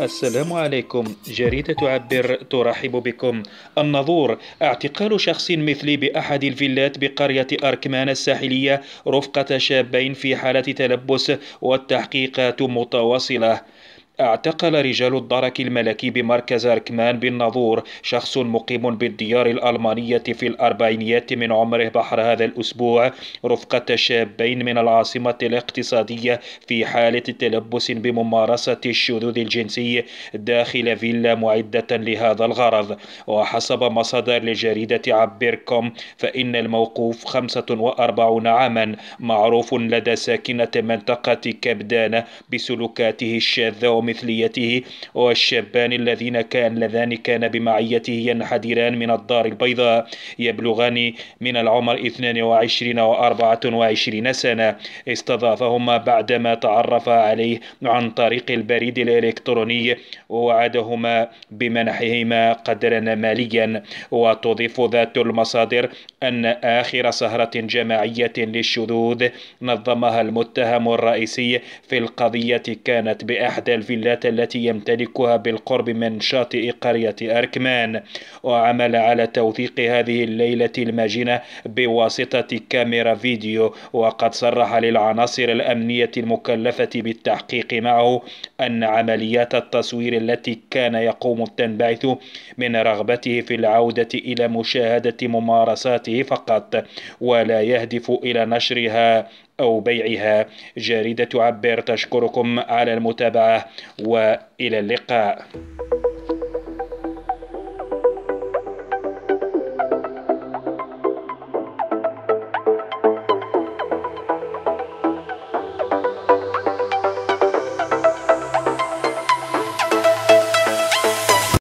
السلام عليكم جريدة عبر ترحب بكم النظور اعتقال شخص مثلي بأحد الفيلات بقرية أركمان الساحلية رفقة شابين في حالة تلبس والتحقيقات متواصلة اعتقل رجال الدرك الملكي بمركز ركمان بالناظور شخص مقيم بالديار الألمانية في الأربعينيات من عمره بحر هذا الأسبوع رفقة شابين من العاصمة الاقتصادية في حالة تلبس بممارسة الشذوذ الجنسي داخل فيلا معدة لهذا الغرض وحسب مصادر لجريدة عبركم فإن الموقوف 45 عاما معروف لدى ساكنة منطقة كبدانة بسلوكاته الشاذة مثليته والشابان اللذين كان اللذان كان بمعيته ينحدران من الدار البيضاء يبلغان من العمر 22 و 24 سنة استضافهما بعدما تعرف عليه عن طريق البريد الإلكتروني ووعدهما بمنحهما قدرا ماليا وتضيف ذات المصادر أن آخر سهرة جماعية للشذوذ نظمها المتهم الرئيسي في القضية كانت بإحدى الفيديوهات الفيلات التي يمتلكها بالقرب من شاطئ قرية أركمان وعمل على توثيق هذه الليلة الماجنة بواسطة كاميرا فيديو وقد صرح للعناصر الأمنية المكلفة بالتحقيق معه أن عمليات التصوير التي كان يقوم تنبعث من رغبته في العودة إلى مشاهدة ممارساته فقط ولا يهدف إلى نشرها أو بيعها جريدة عبر تشكركم على المتابعة وإلى اللقاء